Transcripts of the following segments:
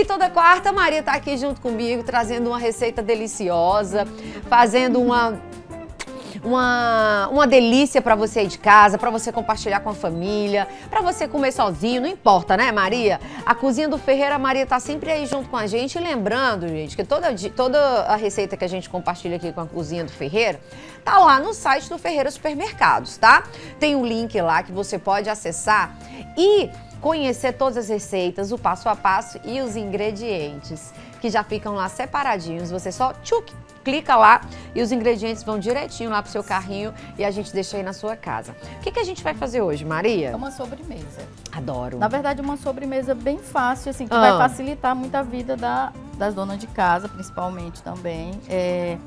E toda quarta, Maria está aqui junto comigo, trazendo uma receita deliciosa, fazendo uma uma, uma delícia para você aí de casa, para você compartilhar com a família, para você comer sozinho, não importa, né, Maria? A cozinha do Ferreira Maria tá sempre aí junto com a gente. E lembrando, gente, que toda, toda a receita que a gente compartilha aqui com a cozinha do Ferreira tá lá no site do Ferreira Supermercados, tá? Tem um link lá que você pode acessar e conhecer todas as receitas, o passo a passo e os ingredientes, que já ficam lá separadinhos. Você só tchuc, clica lá e os ingredientes vão direitinho lá pro seu carrinho e a gente deixa aí na sua casa. O que, que a gente vai fazer hoje, Maria? É uma sobremesa. Adoro. Na verdade, uma sobremesa bem fácil, assim, que ah. vai facilitar muito a vida da, das donas de casa, principalmente também. É...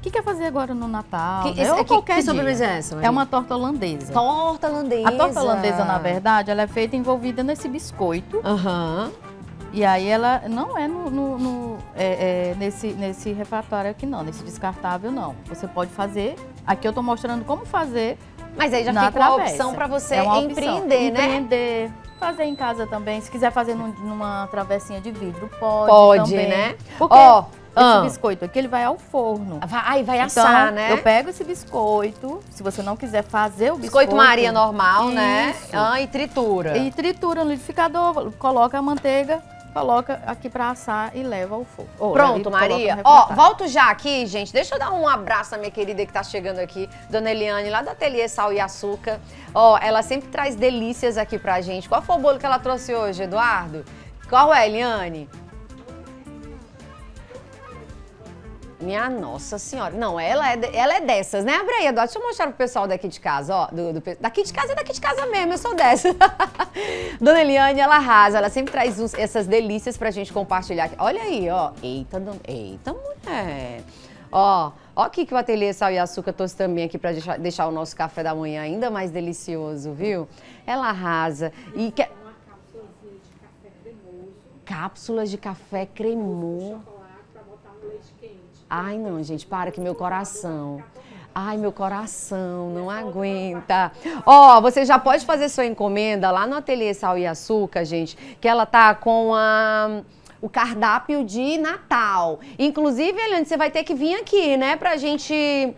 O que quer fazer agora no Natal? Que, né? Ou é qualquer que sobremesa é essa? É uma torta holandesa. Torta holandesa. A torta holandesa, na verdade, ela é feita envolvida nesse biscoito. Aham. Uhum. E aí ela não é, no, no, no é, é nesse, nesse refratário aqui não, nesse descartável não. Você pode fazer, aqui eu estou mostrando como fazer Mas aí já fica travessa. uma opção para você é empreender, né? Empreender, fazer em casa também. Se quiser fazer num, numa travessinha de vidro, pode Pode, também. né? Porque... oh ah. Esse biscoito aqui, ele vai ao forno. Ah, vai, vai então, assar, né? eu pego esse biscoito, se você não quiser fazer o biscoito... Biscoito maria normal, né? isso. né? Ah, e tritura. E tritura no liquidificador, coloca a manteiga, coloca aqui pra assar e leva ao forno Pronto, Maria. Ó, volto já aqui, gente. Deixa eu dar um abraço à minha querida que tá chegando aqui, Dona Eliane, lá do Ateliê Sal e Açúcar. Ó, ela sempre traz delícias aqui pra gente. Qual foi o bolo que ela trouxe hoje, Eduardo? Qual é, Eliane? Minha Nossa Senhora. Não, ela é, ela é dessas, né, Abreia? Deixa eu mostrar pro pessoal daqui de casa, ó. Do, do, daqui de casa é daqui de casa mesmo, eu sou dessa. Dona Eliane, ela arrasa, ela sempre traz uns, essas delícias pra gente compartilhar. Olha aí, ó. Eita, don... eita, mulher. Ó, ó aqui que o Ateliê Sal e Açúcar trouxe também aqui pra deixar, deixar o nosso café da manhã ainda mais delicioso, viu? Ela arrasa. E quer cápsulas de café cremoso. Chocolate pra botar no leite quente. Ai, não, gente, para que meu coração. Ai, meu coração, não aguenta. Ó, oh, você já pode fazer sua encomenda lá no Ateliê Sal e Açúcar, gente, que ela tá com a o cardápio de Natal. Inclusive, Eliane, você vai ter que vir aqui, né, pra gente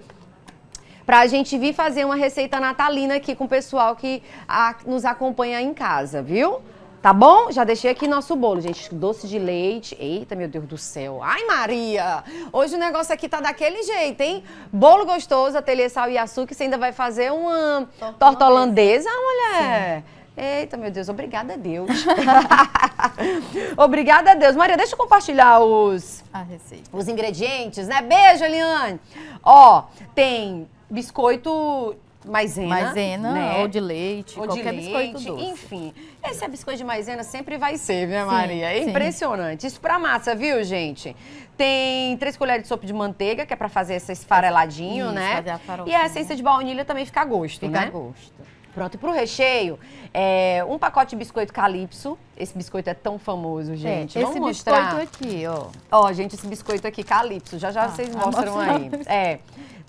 pra gente vir fazer uma receita natalina aqui com o pessoal que a, nos acompanha em casa, viu? Tá bom? Já deixei aqui nosso bolo, gente. Doce de leite. Eita, meu Deus do céu. Ai, Maria! Hoje o negócio aqui tá daquele jeito, hein? Bolo gostoso, ateliê sal e açúcar. Você ainda vai fazer uma torta, holandesa, mulher? Sim. Eita, meu Deus, obrigada a Deus. obrigada a Deus. Maria, deixa eu compartilhar os, os ingredientes, né? Beijo, Eliane. Ó, tem biscoito maisena. Maisena, né? ou de leite, ou qualquer de leite, biscoito doce. Enfim, esse é biscoito de maisena sempre vai ser, né, Maria? é impressionante. Isso pra massa, viu, gente? Tem três colheres de sopa de manteiga, que é pra fazer esse esfareladinho, Isso, né? Fazer a farofa, e a essência de baunilha também fica a gosto, fica né? Fica a gosto. Pronto, e para o recheio, é, um pacote de biscoito calypso. Esse biscoito é tão famoso, é, gente. É, Vamos esse mostrar. biscoito aqui, ó. Ó, gente, esse biscoito aqui, calypso. Já já ah, vocês mostram aí. É.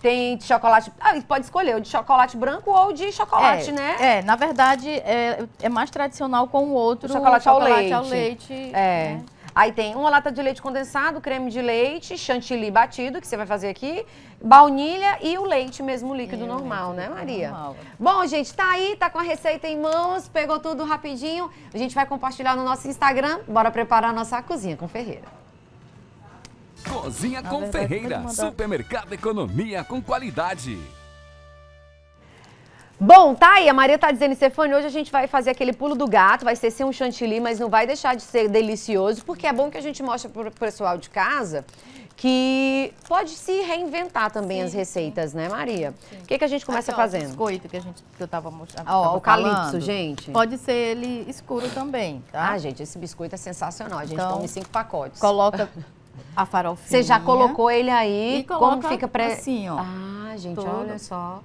Tem de chocolate. Ah, pode escolher, ou de chocolate branco ou de chocolate, é, né? É, na verdade, é, é mais tradicional com o outro. O chocolate, o chocolate ao leite. Chocolate Ao leite é. Né? Aí tem uma lata de leite condensado, creme de leite, chantilly batido, que você vai fazer aqui, baunilha e o leite mesmo líquido e normal, leite, né, Maria? Normal. Bom, gente, tá aí, tá com a receita em mãos, pegou tudo rapidinho. A gente vai compartilhar no nosso Instagram. Bora preparar a nossa cozinha com Ferreira. Cozinha Na com verdade, Ferreira, supermercado economia com qualidade. Bom, tá aí, a Maria tá dizendo, Stefani, hoje a gente vai fazer aquele pulo do gato, vai ser ser um chantilly, mas não vai deixar de ser delicioso, porque é bom que a gente mostre pro pessoal de casa que pode se reinventar também sim, as receitas, sim. né, Maria? O que, que a gente começa Aqui, ó, fazendo? O biscoito que, a gente, que eu tava mostrando. Ó, o calypso, gente. Pode ser ele escuro também, tá? Ah, gente, esse biscoito é sensacional. A gente então, come cinco pacotes. Coloca a farofinha. Você já colocou ele aí? E como fica pré... assim, ó. Ah, gente, todo. olha só.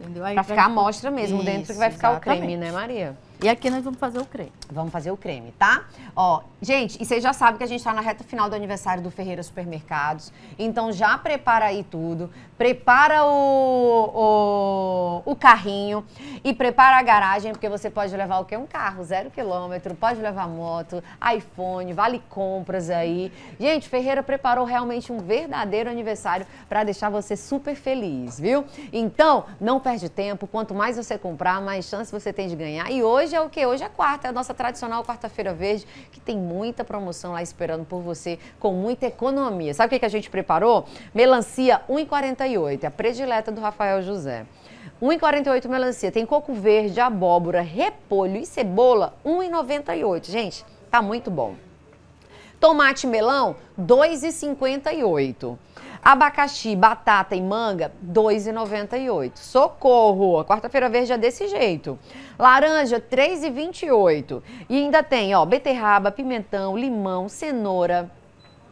Entendeu? Aí pra ficar a amostra mesmo, Isso, dentro que vai ficar exatamente. o creme, né, Maria? E aqui nós vamos fazer o creme. Vamos fazer o creme, tá? Ó, gente, e vocês já sabem que a gente está na reta final do aniversário do Ferreira Supermercados. Então já prepara aí tudo. Prepara o, o, o carrinho e prepara a garagem, porque você pode levar o quê? Um carro, zero quilômetro, pode levar moto, iPhone, vale compras aí. Gente, Ferreira preparou realmente um verdadeiro aniversário para deixar você super feliz, viu? Então, não perde tempo. Quanto mais você comprar, mais chance você tem de ganhar. E hoje é o que? Hoje é quarta, é a nossa tradicional quarta-feira verde, que tem muita promoção lá esperando por você, com muita economia. Sabe o que, que a gente preparou? Melancia 1,48, é a predileta do Rafael José. 1,48 melancia, tem coco verde, abóbora, repolho e cebola, 1,98. Gente, tá muito bom. Tomate melão, 2,58. Abacaxi, batata e manga, R$ 2,98. Socorro! A quarta-feira verde é desse jeito. Laranja, R$ 3,28. E ainda tem, ó, beterraba, pimentão, limão, cenoura,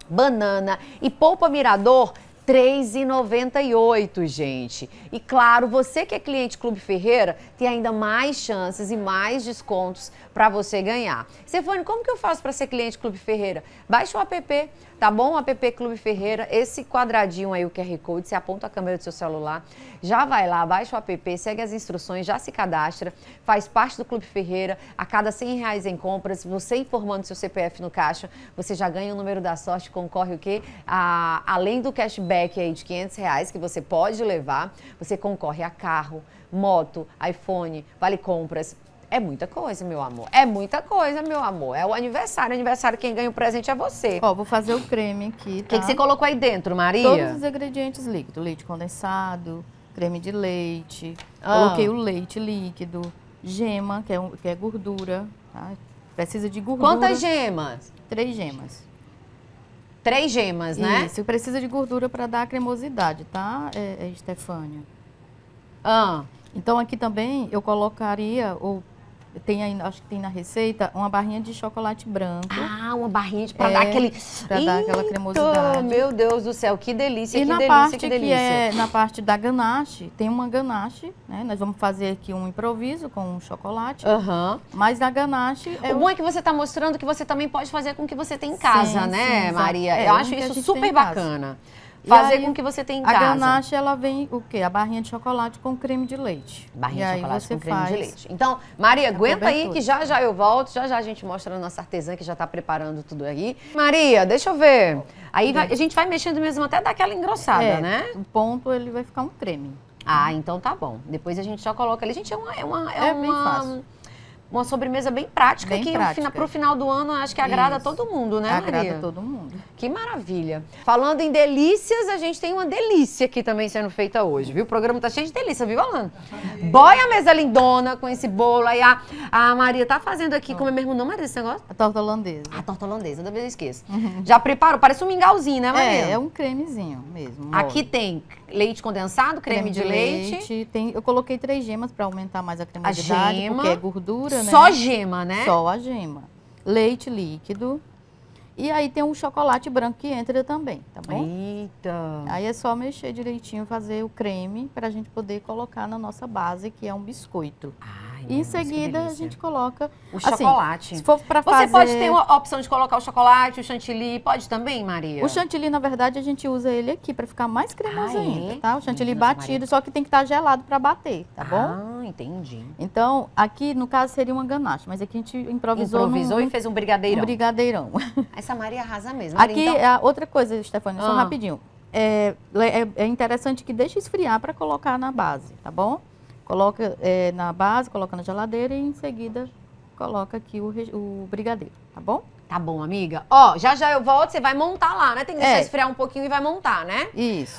banana e polpa mirador, 3,98, gente. E claro, você que é cliente Clube Ferreira, tem ainda mais chances e mais descontos para você ganhar. Stefane, como que eu faço para ser cliente Clube Ferreira? Baixa o app, tá bom? O app Clube Ferreira, esse quadradinho aí, o QR Code, você aponta a câmera do seu celular, já vai lá, baixa o app, segue as instruções, já se cadastra, faz parte do Clube Ferreira, a cada 100 reais em compras, você informando seu CPF no caixa, você já ganha o número da sorte, concorre o quê? A, além do cashback, cashback aí de 500 reais que você pode levar. Você concorre a carro, moto, iPhone, vale compras. É muita coisa, meu amor. É muita coisa, meu amor. É o aniversário. Aniversário, quem ganha o presente é você. Ó, vou fazer o creme aqui, tá? O que, que, tá? você colocou aí dentro, Maria? Todos os ingredientes líquidos. Leite condensado, creme de leite. Ah. Coloquei o leite líquido, gema, que é, um, que é gordura, tá? Precisa de gordura. Quantas gemas? Três gemas. Três gemas, né? Isso, precisa de gordura para dar a cremosidade, tá, Estefânia? É, é, ah. Então aqui também eu colocaria, ou tem aí, acho que tem na receita, uma barrinha de chocolate branco. Ah, uma barrinha de, pra é, dar aquele... Pra Ih, dar aquela cremosidade. Meu Deus do céu, que delícia, e que na delícia, parte que delícia. Que é, na parte da ganache, tem uma ganache, né? Nós vamos fazer aqui um improviso com um chocolate. Uhum. Mas na ganache... É o, bom é que você está mostrando que você também pode fazer com o que você tem em casa, sim, né, sim, Maria? É, Eu acho isso super bacana. Casa fazer aí, com que você tenha em a casa. A ganache, ela vem o quê? A barrinha de chocolate com creme de leite. Barrinha e de chocolate com creme de leite. Então, Maria, aguenta aí que já já eu volto, já já a gente mostra a nossa artesã que já está preparando tudo aí. Maria, deixa eu ver. Aí vai, a gente vai mexendo mesmo até dar aquela engrossada, é, né? O ponto, ele vai ficar um creme. Ah, então tá bom. Depois a gente já coloca ali. Gente, é uma... É, uma, é, é uma... bem fácil uma sobremesa bem prática bem que para o final do ano acho que agrada Isso. todo mundo, né, agrada Maria? Agrada todo mundo. Que maravilha. Falando em delícias, a gente tem uma delícia aqui também sendo feita hoje, viu? O programa tá cheio de delícia, viu, Alana? Boia a mesa lindona com esse bolo aí. A, a Maria tá fazendo aqui, oh. como é mesmo não, Maria, esse negócio? A torta holandesa. A torta holandesa, da vez eu esqueço. Já preparou? Parece um mingauzinho, né, Maria? É, é um cremezinho mesmo. Mole. Aqui tem leite condensado, creme, creme de, de leite. leite. Tem, eu coloquei três gemas para aumentar mais a cremosidade, a gema. porque é gordura, né? Só gema, né? Só a gema. Leite líquido. E aí tem um chocolate branco que entra também, tá bom? Eita! Aí é só mexer direitinho, fazer o creme para a gente poder colocar na nossa base, que é um biscoito. Ah em hum, é seguida a gente coloca o assim, chocolate. Se for para fazer, você pode ter a opção de colocar o chocolate, o chantilly, pode também, Maria. O chantilly, na verdade, a gente usa ele aqui para ficar mais cremoso ah, é? ainda, tá? O chantilly batido, Maria. só que tem que estar tá gelado para bater, tá bom? Ah, entendi. Então, aqui no caso seria uma ganache, mas aqui a gente improvisou Improvisou num, e fez um brigadeirão. Um brigadeirão. Essa Maria arrasa mesmo. aqui então... É, outra coisa, Stefania, só ah. rapidinho. É, é, é interessante que deixe esfriar para colocar na base, tá bom? Coloca é, na base, coloca na geladeira e em seguida coloca aqui o, o brigadeiro, tá bom? Tá bom, amiga. Ó, já já eu volto, você vai montar lá, né? Tem que deixar é. esfriar um pouquinho e vai montar, né? Isso.